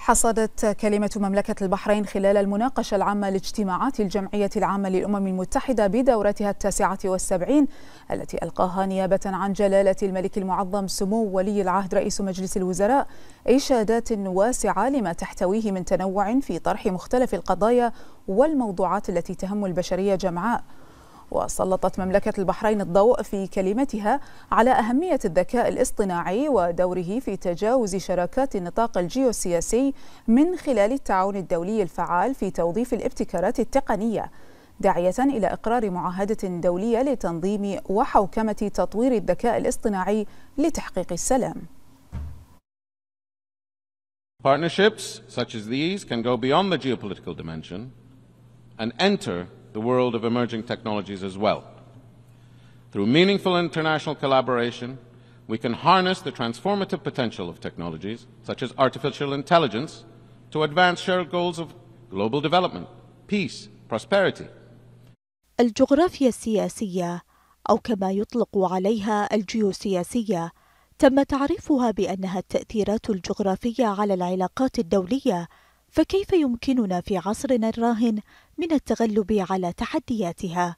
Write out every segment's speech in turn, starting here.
حصدت كلمة مملكة البحرين خلال المناقشة العامة لاجتماعات الجمعية العامة للأمم المتحدة بدورتها التاسعة والسبعين التي ألقاها نيابة عن جلالة الملك المعظم سمو ولي العهد رئيس مجلس الوزراء إشادات واسعة لما تحتويه من تنوع في طرح مختلف القضايا والموضوعات التي تهم البشرية جمعاء وسلطت مملكة البحرين الضوء في كلمتها على أهمية الذكاء الاصطناعي ودوره في تجاوز شراكات النطاق الجيوسياسي من خلال التعاون الدولي الفعال في توظيف الابتكارات التقنية داعية إلى إقرار معاهدة دولية لتنظيم وحوكمة تطوير الذكاء الاصطناعي لتحقيق السلام. Partnerships such as these can go beyond the geopolitical dimension and enter the world of emerging technologies as well. Through meaningful international collaboration, we can harness the transformative potential of technologies, such as artificial intelligence, to advance shared goals of global development, peace, prosperity. الجغرافيا السياسية أو كما يطلق عليها الجيوسياسية تم تعريفها بأنها التأثيرات الجغرافية على العلاقات الدولية فكيف يمكننا في عصرنا الراهن من التغلب على تحدياتها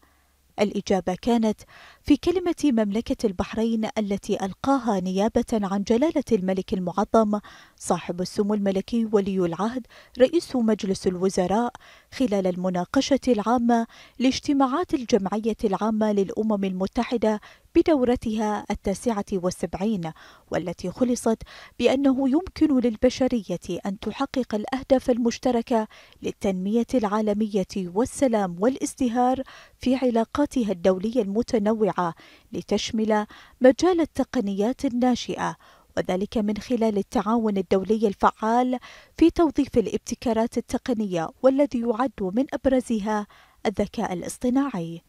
الإجابة كانت في كلمة مملكة البحرين التي ألقاها نيابة عن جلالة الملك المعظم صاحب السمو الملكي ولي العهد رئيس مجلس الوزراء خلال المناقشة العامة لاجتماعات الجمعية العامة للأمم المتحدة بدورتها التاسعة والسبعين والتي خلصت بأنه يمكن للبشرية أن تحقق الأهداف المشتركة للتنمية العالمية والسلام والازدهار في علاقاتها الدولية المتنوعة لتشمل مجال التقنيات الناشئة وذلك من خلال التعاون الدولي الفعال في توظيف الابتكارات التقنية والذي يعد من أبرزها الذكاء الاصطناعي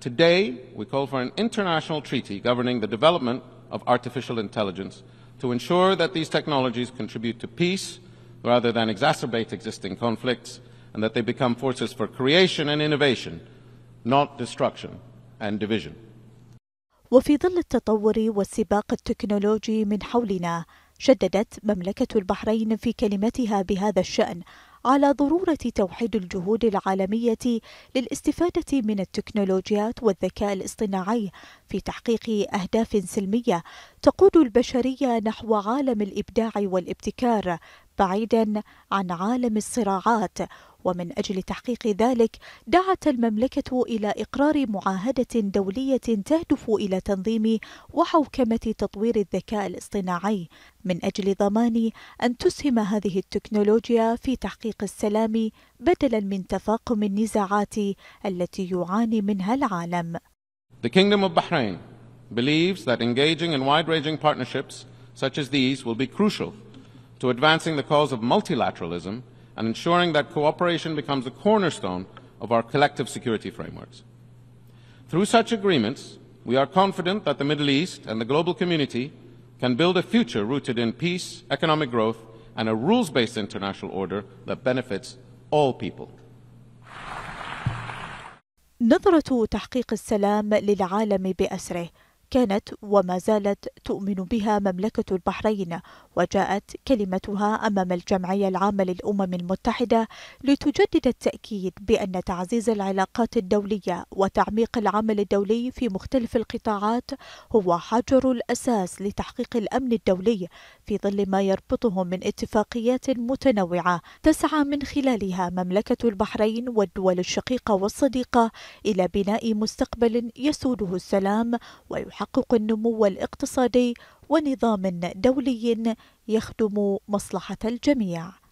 Today, we call for an international treaty governing the development of artificial intelligence to ensure that these technologies contribute to peace rather than exacerbate existing conflicts and that they become forces for creation and innovation, not destruction and division. وفي ظل التطور والسباق التكنولوجي من حولنا شددت مملكة البحرين في كلمتها بهذا الشأن على ضرورة توحيد الجهود العالمية للاستفادة من التكنولوجيات والذكاء الاصطناعي في تحقيق أهداف سلمية تقود البشرية نحو عالم الإبداع والابتكار بعيدا عن عالم الصراعات ومن أجل تحقيق ذلك دعت المملكة إلى إقرار معاهدة دولية تهدف إلى تنظيم وحوكمة تطوير الذكاء الاصطناعي من أجل ضمان أن تسهم هذه التكنولوجيا في تحقيق السلام بدلا من تفاقم النزاعات التي يعاني منها العالم. The Kingdom of Bahrain believes that engaging in wide-ranging partnerships such as these will be crucial to advancing the cause of multilateralism and ensuring that cooperation becomes the cornerstone of our collective security frameworks. Through such agreements, we are confident that the Middle East and the global community can build a future rooted in peace, economic growth, and a rules-based international order that benefits all people. نظرة تحقيق السلام للعالم بأسره كانت وما زالت تؤمن بها مملكة البحرين وجاءت كلمتها أمام الجمعية العامة للأمم المتحدة لتجدد التأكيد بأن تعزيز العلاقات الدولية وتعميق العمل الدولي في مختلف القطاعات هو حجر الأساس لتحقيق الأمن الدولي في ظل ما يربطهم من اتفاقيات متنوعة تسعى من خلالها مملكة البحرين والدول الشقيقة والصديقة إلى بناء مستقبل يسوده السلام ويحقق النمو الاقتصادي ونظام دولي يخدم مصلحة الجميع